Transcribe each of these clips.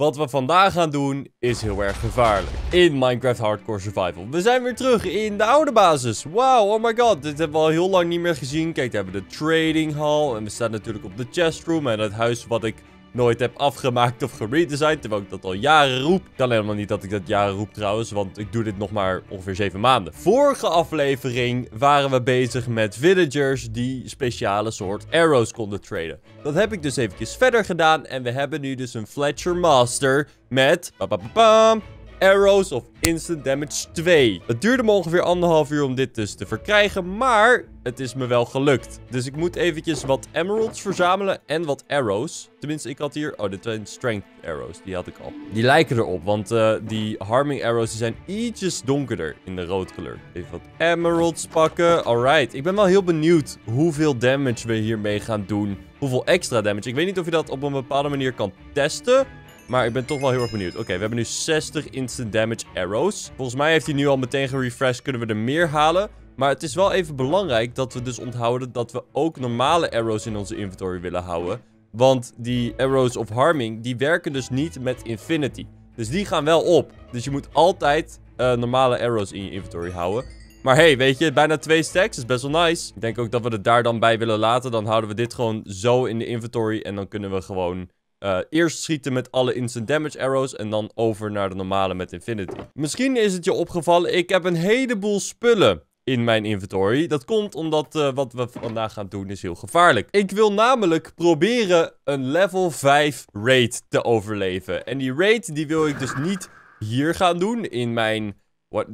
Wat we vandaag gaan doen is heel erg gevaarlijk. In Minecraft Hardcore Survival. We zijn weer terug in de oude basis. Wauw, oh my god. Dit hebben we al heel lang niet meer gezien. Kijk, daar hebben we de trading hall. En we staan natuurlijk op de chest room. En het huis wat ik nooit heb afgemaakt of geredesigned. Terwijl ik dat al jaren roep. Kan helemaal niet dat ik dat jaren roep trouwens. Want ik doe dit nog maar ongeveer 7 maanden. Vorige aflevering waren we bezig met villagers die speciale soort arrows konden traden. Dat heb ik dus eventjes verder gedaan. En we hebben nu dus een Fletcher Master met... Arrows of Instant Damage 2. Het duurde me ongeveer anderhalf uur om dit dus te verkrijgen, maar het is me wel gelukt. Dus ik moet eventjes wat emeralds verzamelen en wat arrows. Tenminste, ik had hier... Oh, dit zijn strength arrows. Die had ik al. Die lijken erop, want eh, die harming arrows die zijn ietsjes donkerder in de rood kleur. Even wat emeralds pakken. Alright, ik ben wel heel benieuwd hoeveel damage we hiermee gaan doen. Hoeveel extra damage. Ik weet niet of je dat op een bepaalde manier kan testen... Maar ik ben toch wel heel erg benieuwd. Oké, we hebben nu 60 instant damage arrows. Volgens mij heeft hij nu al meteen gerefreshed. Kunnen we er meer halen? Maar het is wel even belangrijk dat we dus onthouden dat we ook normale arrows in onze inventory willen houden. Want die arrows of harming, die werken dus niet met infinity. Dus die gaan wel op. Dus je moet altijd eh, normale arrows in je inventory houden. Maar hey, weet je, bijna twee stacks is best wel nice. Ik denk ook dat we het daar dan bij willen laten. Dan houden we dit gewoon zo in de inventory en dan kunnen we gewoon eh, eerst schieten met alle instant damage arrows en dan over naar de normale met infinity. Misschien is het je opgevallen, ik heb een heleboel spullen in mijn inventory. Dat komt omdat eh, wat we vandaag gaan doen is heel gevaarlijk. Ik wil namelijk proberen een level 5 raid te overleven. En die raid die wil ik dus niet hier gaan doen in mijn...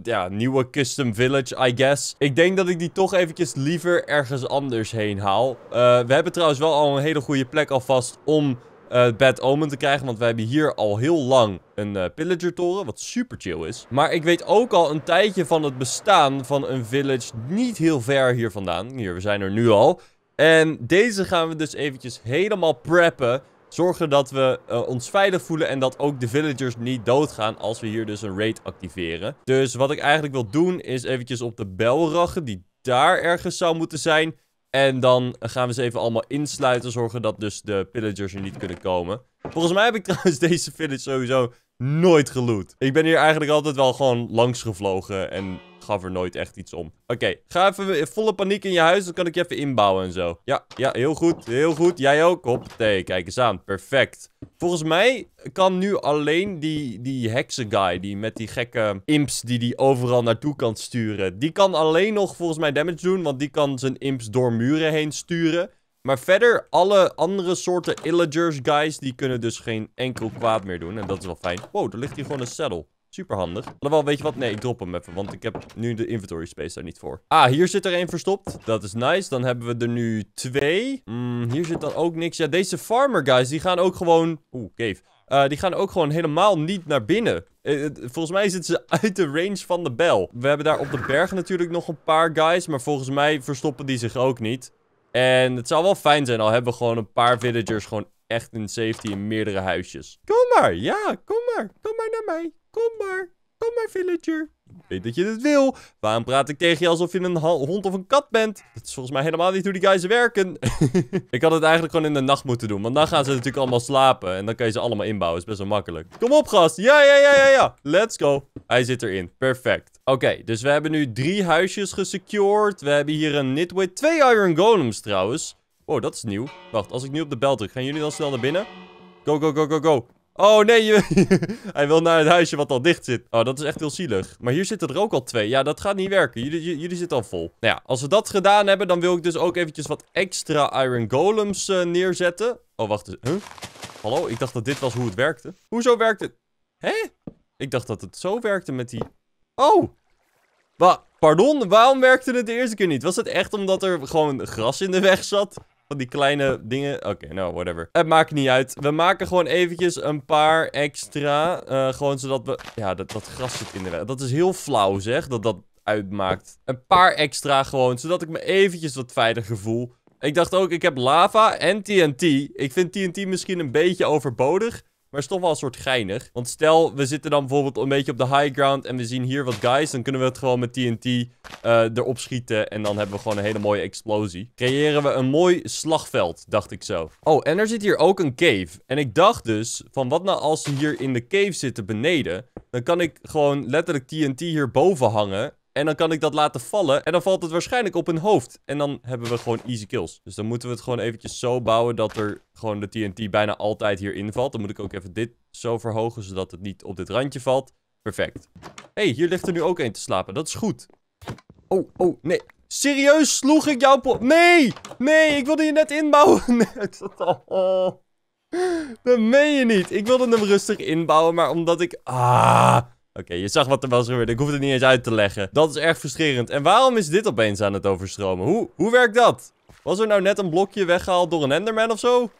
ja, nieuwe custom village, I guess. Ik denk dat ik die toch eventjes liever ergens anders heen haal. Eh, we hebben trouwens wel al een hele goede plek alvast om uh, Bad Omen te krijgen. Want wij hebben hier al heel lang een uh, pillager toren. Wat super chill is. Maar ik weet ook al een tijdje van het bestaan van een village niet heel ver hier vandaan. Hier, we zijn er nu al. En deze gaan we dus eventjes helemaal preppen. Zorgen dat we eh, ons veilig voelen en dat ook de villagers niet doodgaan als we hier dus een raid activeren. Dus wat ik eigenlijk wil doen is eventjes op de ragen die daar ergens zou moeten zijn en dan gaan we ze even allemaal insluiten. Zorgen dat dus de pillagers er niet kunnen komen. Volgens mij heb ik trouwens deze village sowieso nooit geloot. Ik ben hier eigenlijk altijd wel gewoon langs gevlogen en gaf er nooit echt iets om. Oké, ga even volle paniek in je huis. Dan kan ik je even inbouwen en zo. Ja, ja, heel goed. Heel goed. Jij ook. Hoppatee, kijk eens aan. Perfect. Volgens mij kan nu alleen die, die heksen-guy die met die gekke imps die die overal naartoe kan sturen. Die kan alleen nog volgens mij damage doen, want die kan zijn imps door muren heen sturen. Maar verder, alle andere soorten illagers guys, die kunnen dus geen enkel kwaad meer doen. En dat is wel fijn. Wow, er ligt hier gewoon een saddle. Super handig. Alhoewel, weet je wat? Nee, ik drop hem even, want ik heb nu de inventory space daar niet voor. Ah, hier zit er één verstopt. Dat is nice. Dan hebben we er nu twee. Mm, hier zit dan ook niks. Ja, deze farmer guys, die gaan ook gewoon... Oeh, cave. Eh, die gaan ook gewoon helemaal niet naar binnen. Eh, eh, volgens mij zitten ze uit de range van de bel. We hebben daar op de berg natuurlijk nog een paar guys. Maar volgens mij verstoppen die zich ook niet. En het zou wel fijn zijn al hebben we gewoon een paar villagers gewoon echt in safety in meerdere huisjes. Kom maar, ja, kom maar. Kom maar naar mij. Kom maar, kom maar, villager. Ik weet dat je dit wil. Waarom praat ik tegen je alsof je een hond of een kat bent? Dat is volgens mij helemaal niet hoe die guys werken. ik had het eigenlijk gewoon in de nacht moeten doen. Want dan gaan ze natuurlijk allemaal slapen. En dan kan je ze allemaal inbouwen. is best wel makkelijk. Kom op, gast. Ja, ja, ja, ja, ja. Let's go. Hij zit erin. Perfect. Oké, dus we hebben nu drie huisjes gesecured. We hebben hier een nitwit. Twee iron golems trouwens. Oh, dat is nieuw. Wacht, als ik nu op de bel druk, gaan jullie dan snel naar binnen? Go, go, go, go, go. Oh nee, hij wil naar het huisje wat al dicht zit. Oh, dat is echt heel zielig. Maar hier zitten er ook al twee. Ja, dat gaat niet werken. Jullie, jullie zitten al vol. Nou ja, als we dat gedaan hebben, dan wil ik dus ook eventjes wat extra Iron Golems eh, neerzetten. Oh, wacht eens. Huh? Hallo, ik dacht dat dit was hoe het werkte. Hoezo werkt het? Hé? Ik dacht dat het zo werkte met die... Oh! Wa pardon, waarom werkte het de eerste keer niet? Was het echt omdat er gewoon gras in de weg zat? Van die kleine dingen. Oké, okay, nou, whatever. Het maakt niet uit. We maken gewoon eventjes een paar extra. Eh, gewoon zodat we... Ja, dat, dat gras zit in Dat is heel flauw, zeg. Dat dat uitmaakt. Een paar extra gewoon. Zodat ik me eventjes wat veiliger voel. Ik dacht ook, ik heb lava en TNT. Ik vind TNT misschien een beetje overbodig. Maar het is toch wel een soort geinig. Want stel, we zitten dan bijvoorbeeld een beetje op de high ground en we zien hier wat guys. Dan kunnen we het gewoon met TNT uh, eh, erop schieten en dan hebben we gewoon een hele mooie explosie. Creëren we een mooi slagveld, dacht ik zo. Oh, en er zit hier ook een cave. En ik dacht dus, van wat nou als ze hier in de cave zitten beneden? Dan kan ik gewoon letterlijk TNT hierboven hangen en dan kan ik dat laten vallen. En dan valt het waarschijnlijk op hun hoofd. En dan hebben we gewoon easy kills. Dus dan moeten we het gewoon eventjes zo bouwen dat er gewoon de TNT bijna altijd hierin valt. Dan moet ik ook even dit zo verhogen, zodat het niet op dit randje valt. Perfect. Hé, hey, hier ligt er nu ook één te slapen. Dat is goed. Oh, oh, nee. Serieus sloeg ik jouw pot. Nee! Nee, ik wilde je net inbouwen. Nee, ik zat al... Oh. Dat meen je niet. Ik wilde hem rustig inbouwen, maar omdat ik... Ah... Oké, je zag wat er was gebeurd. Ik hoef het niet eens uit te leggen. Dat is erg frustrerend. En waarom is dit opeens aan het overstromen? Hoe, hoe werkt dat? Was er nou net een blokje weggehaald door een enderman of zo?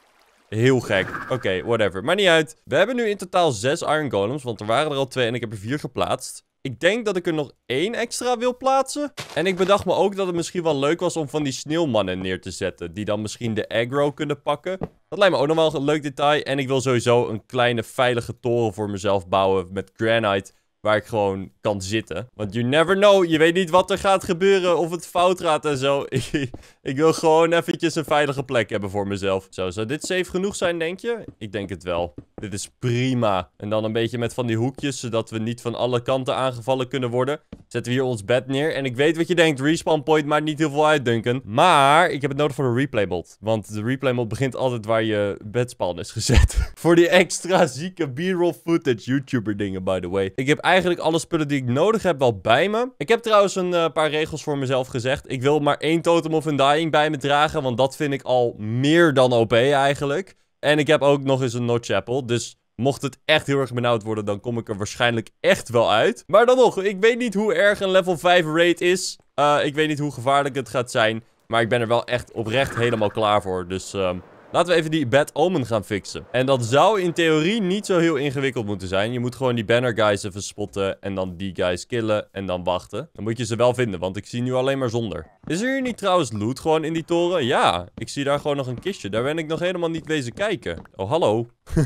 Heel gek. Oké, whatever. Maar niet uit. We hebben nu in totaal zes iron golems, want er waren er al twee en ik heb er vier geplaatst. Ik denk dat ik er nog één extra wil plaatsen. En ik bedacht me ook dat het misschien wel leuk was om van die sneeuwmannen neer te zetten. Die dan misschien de aggro kunnen pakken. Dat lijkt me ook nog wel een leuk detail. En ik wil sowieso een kleine veilige toren voor mezelf bouwen met granite waar ik gewoon kan zitten. Want you never know, je weet niet wat er gaat gebeuren of het fout gaat en zo. ik wil gewoon eventjes een veilige plek hebben voor mezelf. Zo, zou dit safe genoeg zijn, denk je? Ik denk het wel. Dit is prima. En dan een beetje met van die hoekjes, zodat we niet van alle kanten aangevallen kunnen worden. Zetten we hier ons bed neer. En ik weet wat je denkt, respawn point maakt niet heel veel uit, Duncan. Maar ik heb het nodig voor de replay mod. Want de replay mod begint altijd waar je bedspan is gezet. voor die extra zieke b-roll footage YouTuber dingen, by the way. Ik heb eigenlijk alle spullen die ik nodig heb wel bij me. Ik heb trouwens een eh, paar regels voor mezelf gezegd. Ik wil maar één totem of een dying bij me dragen. Want dat vind ik al meer dan OP eigenlijk. En ik heb ook nog eens een notch apple. Dus Mocht het echt heel erg benauwd worden, dan kom ik er waarschijnlijk echt wel uit. Maar dan nog, ik weet niet hoe erg een level 5 raid is. Eh, ik weet niet hoe gevaarlijk het gaat zijn. Maar ik ben er wel echt oprecht helemaal klaar voor. Dus ehm, Laten we even die Bad Omen gaan fixen. En dat zou in theorie niet zo heel ingewikkeld moeten zijn. Je moet gewoon die banner guys even spotten en dan die guys killen en dan wachten. Dan moet je ze wel vinden, want ik zie nu alleen maar zonder. Is er hier niet trouwens loot gewoon in die toren? Ja, ik zie daar gewoon nog een kistje. Daar ben ik nog helemaal niet wezen kijken. Oh, hallo.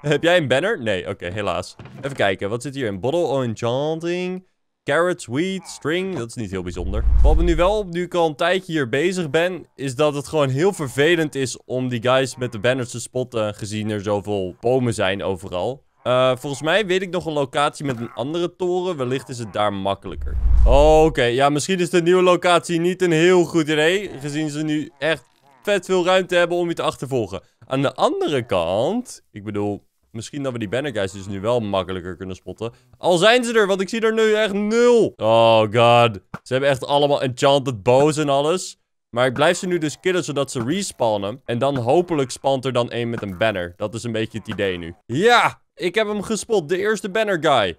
Heb jij een banner? Nee, oké, helaas. Even kijken, wat zit hier? in? bottle of enchanting... Carrots, wheat, string. Dat is niet heel bijzonder. Wat me nu wel, nu ik al een tijdje hier bezig ben... is dat het gewoon heel vervelend is om die guys met de banners te spotten... gezien er zoveel bomen zijn overal. Eh, volgens mij weet ik nog een locatie met een andere toren. Wellicht is het daar makkelijker. Oh, oké, ja, misschien is de nieuwe locatie niet een heel goed idee. Gezien ze nu echt vet veel ruimte hebben om je te achtervolgen. Aan de andere kant... Ik bedoel, Misschien dat we die banner guys dus nu wel makkelijker kunnen spotten. Al zijn ze er, want ik zie er nu echt nul. Oh god. Ze hebben echt allemaal enchanted bows en alles. Maar ik blijf ze nu dus killen zodat ze respawnen. En dan hopelijk spant er dan één met een banner. Dat is een beetje het idee nu. Ja, ik heb hem gespot. De eerste banner guy.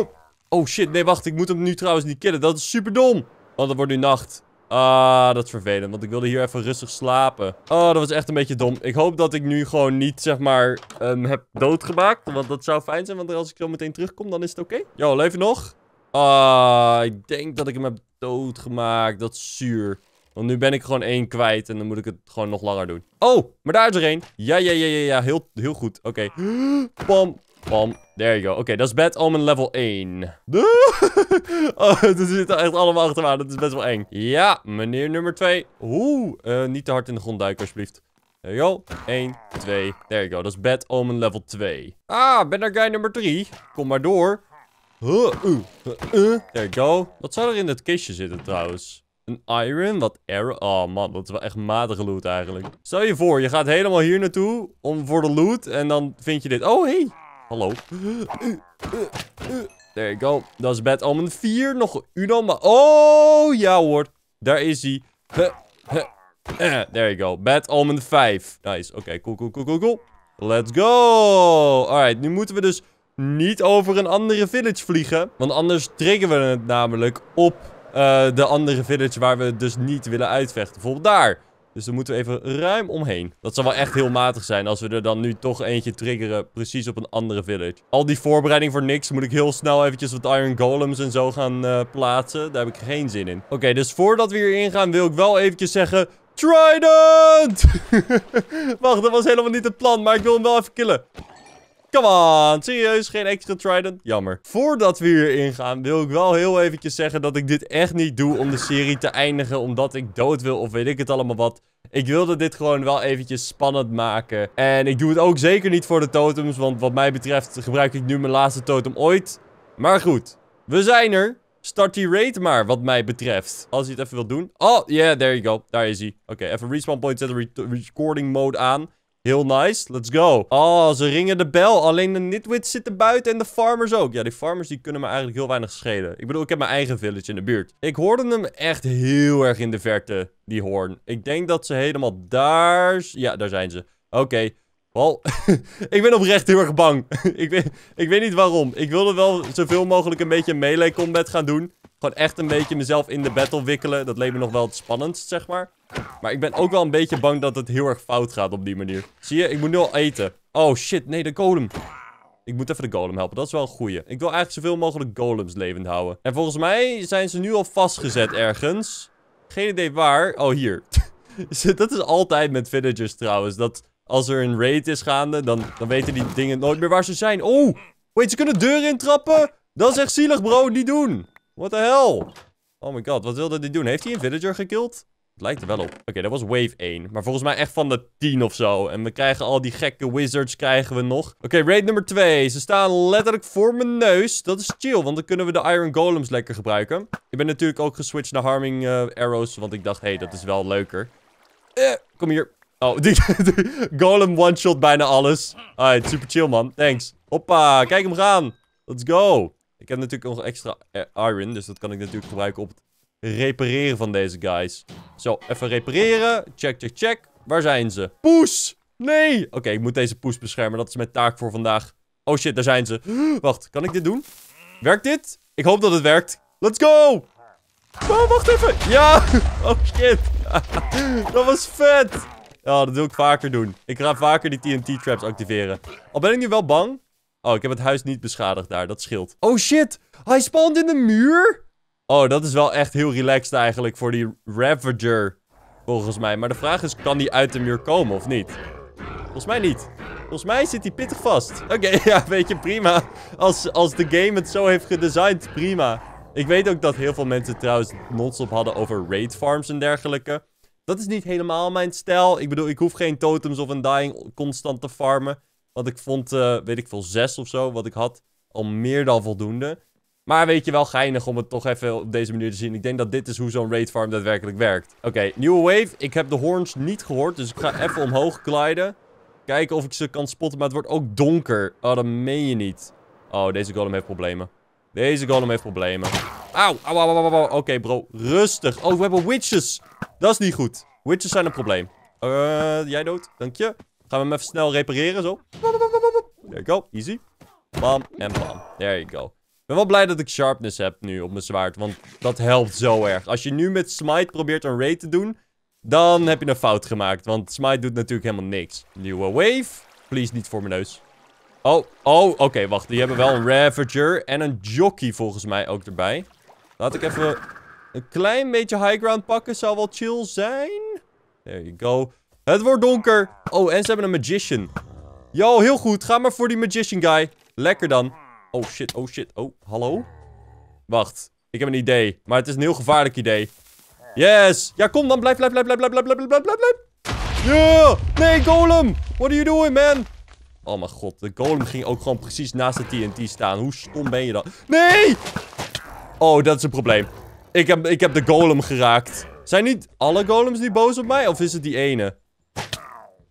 Oh shit, nee wacht. Ik moet hem nu trouwens niet killen. Dat is super dom. Want het wordt nu nacht. Ah, dat is vervelend, want ik wilde hier even rustig slapen. Oh, dat was echt een beetje dom. Ik hoop dat ik nu gewoon niet, zeg maar, um, heb doodgemaakt. Want dat zou fijn zijn, want als ik zo meteen terugkom, dan is het oké. Okay. leven leef nog? Ah, ik denk dat ik hem heb doodgemaakt. Dat is zuur. Want nu ben ik gewoon één kwijt en dan moet ik het gewoon nog langer doen. Oh, maar daar is er één. Ja, ja, ja, ja, ja. Heel, heel goed. Oké. Okay. Bam. Bam. There you go. Oké, dat is Bad Omen level 1. oh, er zitten echt allemaal achter Dat is best wel eng. Ja, meneer nummer 2. Oeh, eh, niet te hard in de grond duiken, alsjeblieft. There you go. 1, 2. There you go. Dat is Bad Omen level 2. Ah, ben daar guy nummer 3. Kom maar door. Uh, uh. there you go. Wat zou er in dat kistje zitten trouwens? Een iron? Wat arrow? Oh man, dat is wel echt matige loot eigenlijk. Stel je voor, je gaat helemaal hier naartoe om voor de loot en dan vind je dit. Oh, hey. Hallo. There you go. Dat is bed almond 4. Nog een Uno, maar... Oh, ja hoor. Daar is hij. Eh, there you go. Bed almond 5. Nice. Oké, cool, cool, cool, cool, cool. Let's go. Alright, nu moeten we dus niet over een andere village vliegen. Want anders triggeren we het namelijk op eh, de andere village waar we het dus niet willen uitvechten. Bijvoorbeeld daar. Dus we moeten we even ruim omheen. Dat zou wel echt heel matig zijn als we er dan nu toch eentje triggeren. Precies op een andere village. Al die voorbereiding voor niks moet ik heel snel eventjes wat iron golems en zo gaan eh, plaatsen. Daar heb ik geen zin in. Oké, dus voordat we hierin gaan wil ik wel eventjes zeggen... Trident! Wacht, dat was helemaal niet het plan, maar ik wil hem wel even killen. Come on, serieus geen extra trident? Jammer. Voordat we hierin gaan, wil ik wel heel eventjes zeggen dat ik dit echt niet doe om de serie te eindigen. Omdat ik dood wil of weet ik het allemaal wat. Ik wilde dit gewoon wel eventjes spannend maken. En ik doe het ook zeker niet voor de totems. Want wat mij betreft gebruik ik nu mijn laatste totem ooit. Maar goed, we zijn er. Start die raid maar, wat mij betreft. Als je het even wilt doen. Oh, yeah, there you go. Daar is hij. Oké, even respawn point zetten, recording mode aan. Heel nice. Let's go. Oh, ze ringen de bel. Alleen de nitwits zitten buiten en de farmers ook. Ja, die farmers die kunnen me eigenlijk heel weinig schelen. Ik bedoel, ik heb mijn eigen village in de buurt. Ik hoorde hem echt heel erg in de verte, die hoorn. Ik denk dat ze helemaal daar... Ja, daar zijn ze. Oké. Okay. ik ben oprecht heel erg bang. ik, weet, ik weet niet waarom. Ik wilde wel zoveel mogelijk een beetje melee combat gaan doen. Gewoon echt een beetje mezelf in de battle wikkelen. Dat leek me nog wel het spannendst, zeg maar. Maar ik ben ook wel een beetje bang dat het heel erg fout gaat op die manier. Zie je, ik moet nu al eten. Oh shit, nee, de golem. Ik moet even de golem helpen, dat is wel een goeie. Ik wil eigenlijk zoveel mogelijk golems levend houden. En volgens mij zijn ze nu al vastgezet ergens. Geen idee waar. Oh, hier. dat is altijd met villagers trouwens. Dat als er een raid is gaande, dan, dan weten die dingen nooit meer waar ze zijn. Oh, wait, ze kunnen deuren intrappen? Dat is echt zielig, bro. Niet doen. What the hell? Oh my god, wat wilde die doen? Heeft hij een villager gekild? Het lijkt er wel op. Oké, dat was wave 1. Maar volgens mij echt van de 10 of zo. En we krijgen al die gekke wizards krijgen we nog. Oké, raid nummer 2. Ze staan letterlijk voor mijn neus. Dat is chill, want dan kunnen we de iron golems lekker gebruiken. Ik ben natuurlijk ook geswitcht naar harming eh, arrows. Want ik dacht, hé, hey, dat is wel leuker. Eh, kom hier. Oh, die, golem one-shot bijna alles. Alright, super chill man. Thanks. Hoppa, kijk hem gaan. Let's go. Ik heb natuurlijk nog extra eh, iron, dus dat kan ik natuurlijk gebruiken op het repareren van deze guys. Zo, even repareren. Check, check, check. Waar zijn ze? Poes! Nee! Oké, ik moet deze poes beschermen. Dat is mijn taak voor vandaag. Oh shit, daar zijn ze. Wacht, kan ik dit doen? Werkt dit? Ik hoop dat het werkt. Let's go! Oh, wacht even. Ja! Oh shit. dat was vet. Ja, dat wil ik vaker doen. Ik ga vaker die TNT traps activeren. Al ben ik nu wel bang Oh, ik heb het huis niet beschadigd daar. Dat scheelt. Oh shit! Hij spawnt in de muur? Oh, dat is wel echt heel relaxed eigenlijk voor die Ravager. Volgens mij. Maar de vraag is, kan die uit de muur komen of niet? Volgens mij niet. Volgens mij zit hij pittig vast. Oké, ja, weet je, prima. Als, als de game het zo heeft gedesigned, prima. Ik weet ook dat heel veel mensen trouwens nonsens hadden over raid farms en dergelijke. Dat is niet helemaal mijn stijl. Ik bedoel, ik hoef geen totems of een dying constant te farmen. Want ik vond, eh, weet ik veel, zes of zo. Wat ik had al meer dan voldoende. Maar weet je wel, geinig om het toch even op deze manier te zien. Ik denk dat dit is hoe zo'n raid farm daadwerkelijk werkt. Oké, nieuwe wave. Ik heb de horns niet gehoord, dus ik ga even omhoog gliden. Kijken of ik ze kan spotten, maar het wordt ook donker. Oh, dat meen je niet. Oh, deze golem heeft problemen. Deze golem heeft problemen. Auw, auw, auw, auw, Oké, bro. Rustig. Oh, we hebben witches. Dat is niet goed. Witches zijn een probleem. Uh, jij dood? Dank je. Gaan we hem even snel repareren, zo. There you go. Easy. Bam en bam. There you go. Ik ben wel blij dat ik sharpness heb nu op mijn zwaard. Want dat helpt zo erg. Als je nu met smite probeert een raid te doen... Dan heb je een fout gemaakt. Want smite doet natuurlijk helemaal niks. Nieuwe wave. Please, niet voor mijn neus. Oh, oh, oké, wacht. Die hebben wel een Ravager en een Jockey volgens mij ook erbij. Laat ik even een klein beetje high ground pakken. Zou wel chill zijn. There you go. Het wordt donker. Oh, en ze hebben een magician. Yo, heel goed. Ga maar voor die magician guy. Lekker dan. Oh shit, oh shit. Oh, hallo? Wacht. Ik heb een idee. Maar het is een heel gevaarlijk idee. Yes. Ja, kom dan. Blijf, blijf, blijf, blijf, blijf, blijf, blijf, blijf, blijf. Yeah. Nee, golem. What are you doing, man? Oh mijn god. De golem ging ook gewoon precies naast de TNT staan. Hoe stom ben je dan? Nee! Oh, dat is een probleem. Ik heb, ik heb de golem geraakt. Zijn niet alle golems nu boos op mij? Of is het die ene?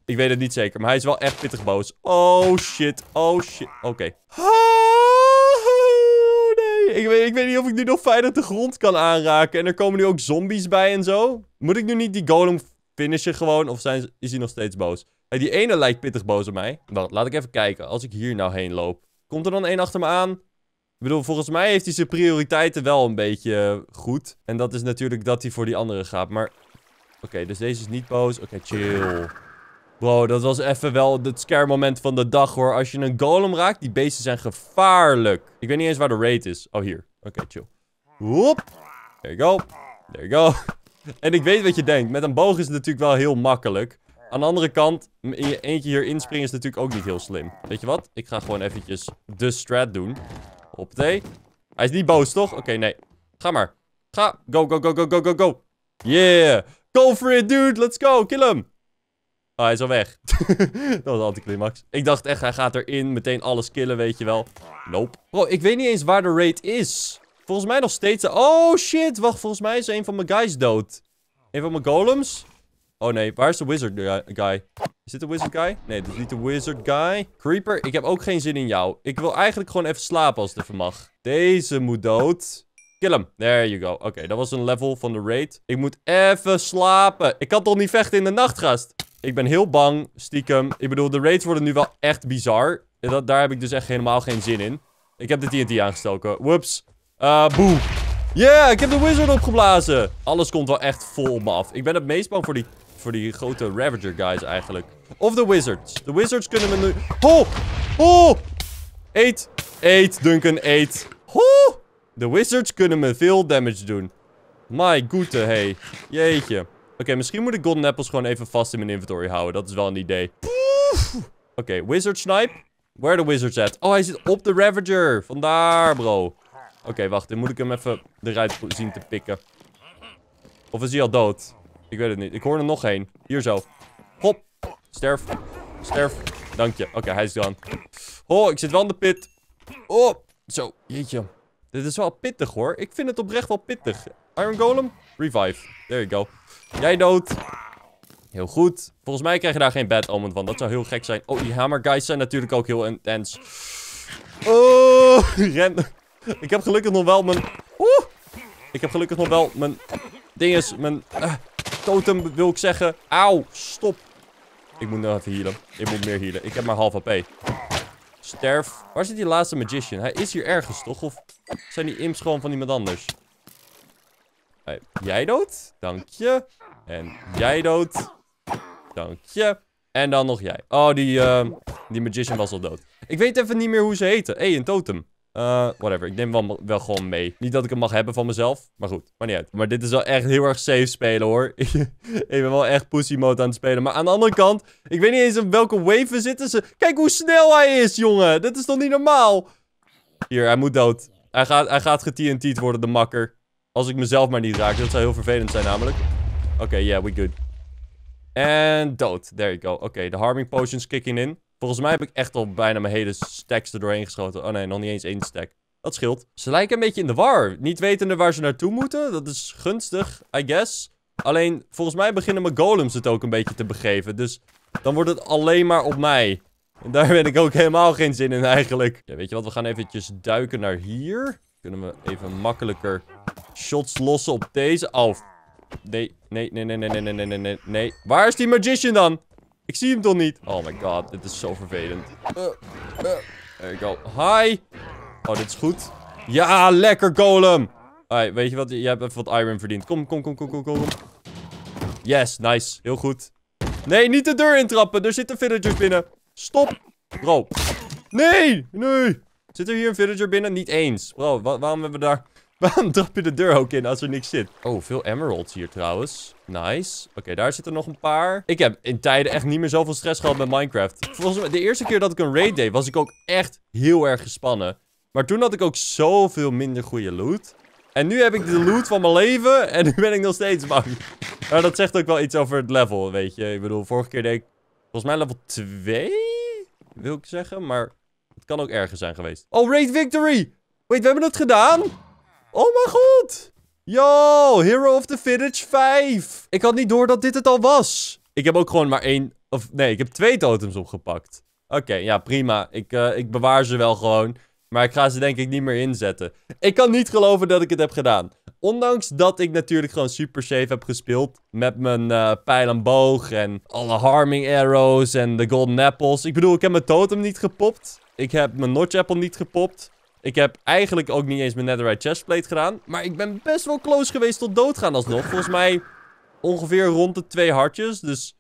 Ik weet het niet zeker, maar hij is wel echt pittig boos. Oh shit, oh shit. Oké. Ah, oh, nee. Ik weet, ik weet niet of ik nu nog veilig de grond kan aanraken. En er komen nu ook zombies bij en zo. Moet ik nu niet die golem finishen gewoon? Of zijn, is hij nog steeds boos? Hey, die ene lijkt pittig boos op mij. Wacht, laat ik even kijken. Als ik hier nou heen loop. Komt er dan één achter me aan? Ik bedoel, volgens mij heeft hij zijn prioriteiten wel een beetje eh, goed. En dat is natuurlijk dat hij voor die andere gaat. Maar, oké, dus deze is niet boos. Oké, chill. Bro, dat was even wel het scare moment van de dag, hoor. Als je een golem raakt, die beesten zijn gevaarlijk. Ik weet niet eens waar de raid is. Oh, hier. Oké, chill. Woep. There you go. There you go. en ik weet wat je denkt. Met een boog is het natuurlijk wel heel makkelijk. Aan de andere kant, in je eentje hier inspringen is natuurlijk ook niet heel slim. Weet je wat? Ik ga gewoon eventjes de strat doen. Op thee. Hij is niet boos, toch? Oké, nee. Ga maar. Ga. Go, go, go, go, go, go, go. Yeah. Go for it, dude. Let's go. Kill him. Oh, hij is al weg. dat was anticlimax. Ik dacht echt, hij gaat erin. Meteen alles killen, weet je wel. Nope. Bro, ik weet niet eens waar de raid is. Volgens mij nog steeds... Oh, shit. Wacht, volgens mij is een van mijn guys dood. Een van mijn golems? Oh, nee. Waar is de wizard guy? Is dit de wizard guy? Nee, dit is niet de wizard guy. Creeper, ik heb ook geen zin in jou. Ik wil eigenlijk gewoon even slapen als het even mag. Deze moet dood. Kill him. There you go. Oké, dat was een level van de raid. Ik moet even slapen. Ik kan toch niet vechten in de nacht, gast? Ik ben heel bang, stiekem. Ik bedoel, de raids worden nu wel echt bizar. Dat, daar heb ik dus echt helemaal geen zin in. Ik heb de TNT aangestoken. Whoops. Uh, eh, boe. Yeah, ik heb de wizard opgeblazen. Alles komt wel echt vol me af. Ik ben het meest bang voor die, voor die grote Ravager guys eigenlijk. Of de wizards. De wizards kunnen me nu... Ho! Ho! Eet. Eet, Duncan, eet. Ho! De wizards kunnen me veel damage doen. My goede, hey. Jeetje. Oké, misschien moet ik Golden Apples gewoon even vast in mijn inventory houden. Dat is wel een idee. Oké, Wizard Snipe. Where the Wizard's at? Oh, hij zit op de Ravager. Vandaar, bro. Oké, wacht. Dan moet ik hem even eruit zien te pikken. Of is hij al dood? Ik weet het niet. Ik hoor er nog één. Hier zo. Hop. Sterf. Sterf. Dank je. Oké, hij is dan. Oh, ik zit wel in de pit. Oh. Zo. Jeetje. Dit is wel pittig, hoor. Ik vind het oprecht wel pittig. Iron Golem, revive. There you go. Jij dood. Heel goed. Volgens mij krijg je daar geen bad omen van. Dat zou heel gek zijn. Oh, die hammer guys zijn natuurlijk ook heel intens. Oh, ren. Ik heb gelukkig nog wel mijn... Oeh. Ik heb gelukkig nog wel mijn... Dinges, mijn... Eh, totem wil ik zeggen. Auw, stop. Ik moet nog even healen. Ik moet meer healen. Ik heb maar half AP. Sterf. Waar zit die laatste magician? Hij is hier ergens, toch? Of zijn die imps gewoon van iemand anders? Hey, jij dood? Dank je. En jij dood. Dank je. En dan nog jij. Oh, die, ehm, die magician was al dood. Ik weet even niet meer hoe ze heten. Hé, hey, een totem. Uh, whatever. Ik neem wel, wel gewoon mee. Niet dat ik hem mag hebben van mezelf. Maar goed, maar niet uit. Maar dit is wel echt heel erg safe spelen, hoor. ik ben wel echt pussy mode aan het spelen. Maar aan de andere kant, ik weet niet eens op welke wave we zitten ze. Kijk hoe snel hij is, jongen. Dat is toch niet normaal? Hier, hij moet dood. Hij gaat, hij gaat worden, de makker. Als ik mezelf maar niet raak. Dat zou heel vervelend zijn, namelijk. Oké, yeah, we good. En dood. There you go. Oké, de harming potions kicking in. Volgens mij heb ik echt al bijna mijn hele stacks er doorheen geschoten. Oh nee, nog niet eens één stack. Dat scheelt. Ze lijken een beetje in de war. Niet wetende waar ze naartoe moeten. Dat is gunstig, I guess. Alleen, volgens mij beginnen mijn golems het ook een beetje te begeven. Dus dan wordt het alleen maar op mij. En daar ben ik ook helemaal geen zin in eigenlijk. Ja, weet je wat? We gaan eventjes duiken naar hier. Kunnen we even makkelijker shots lossen op deze. Oh, nee, nee, nee, nee, nee, nee, nee, nee, nee. Waar is die magician dan? Ik zie hem toch niet? Oh my god, dit is zo vervelend. Eh, eh. there go. Hi! Oh, dit is goed. Ja, lekker golem! weet je wat? Je hebt even wat iron verdiend. Kom, kom, kom, kom, kom, kom. Yes, nice. Heel goed. Nee, niet de deur intrappen. Er zitten villagers binnen. Stop. Bro. Nee, nee. Zit er hier een villager binnen? Niet eens. Bro, waarom hebben we daar... Waarom drop je de deur ook in als er niks zit? Oh, veel emeralds hier trouwens. Nice. Oké, daar zitten nog een paar. Ik heb in tijden echt niet meer zoveel stress gehad met Minecraft. Volgens mij, de eerste keer dat ik een raid deed, was ik ook echt heel erg gespannen. Maar toen had ik ook zoveel minder goede loot. En nu heb ik de loot van mijn leven en nu ben ik nog steeds bang. Maar dat zegt ook wel iets over het level, weet je. Ik bedoel, vorige keer deed ik volgens mij level 2, wil ik zeggen. Maar het kan ook erger zijn geweest. Oh, Raid Victory! Wait, we hebben het gedaan? Oh mijn god! Yo, Hero of the Village 5. Ik had niet door dat dit het al was. Ik heb ook gewoon maar één... Of nee, ik heb twee totems opgepakt. Oké, ja, prima. Ik, eh, ik bewaar ze wel gewoon. Maar ik ga ze denk ik niet meer inzetten. Ik kan niet geloven dat ik het heb gedaan. Ondanks dat ik natuurlijk gewoon super safe heb gespeeld. Met mijn uh, pijl en boog en alle harming arrows en de golden apples. Ik bedoel, ik heb mijn totem niet gepopt. Ik heb mijn notch apple niet gepopt. Ik heb eigenlijk ook niet eens mijn netherite chestplate gedaan. Maar ik ben best wel close geweest tot doodgaan alsnog. Volgens mij ongeveer rond de twee hartjes. Dus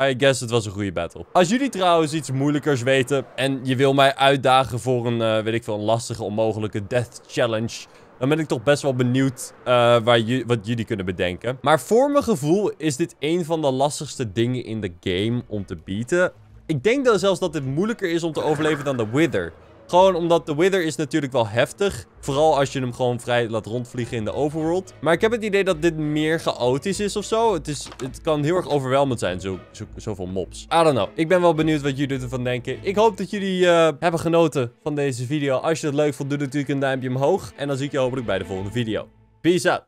I guess het was een goede battle. Als jullie trouwens iets moeilijkers weten en je wil mij uitdagen voor een, eh, weet ik veel, een lastige, onmogelijke death challenge... Dan ben ik toch best wel benieuwd eh, waar wat jullie kunnen bedenken. Maar voor mijn gevoel is dit een van de lastigste dingen in de game om te bieden. Ik denk zelfs dat dit moeilijker is om te overleven dan de Wither. Gewoon omdat de Wither is natuurlijk wel heftig. Vooral als je hem gewoon vrij laat rondvliegen in de overworld. Maar ik heb het idee dat dit meer chaotisch is of zo. Het, is, het kan heel erg overweldigend zijn, zo, zo, zoveel mobs. I don't know. Ik ben wel benieuwd wat jullie ervan denken. Ik hoop dat jullie eh, hebben genoten van deze video. Als je het leuk vond, doe natuurlijk een duimpje omhoog. En dan zie ik je hopelijk bij de volgende video. Peace out.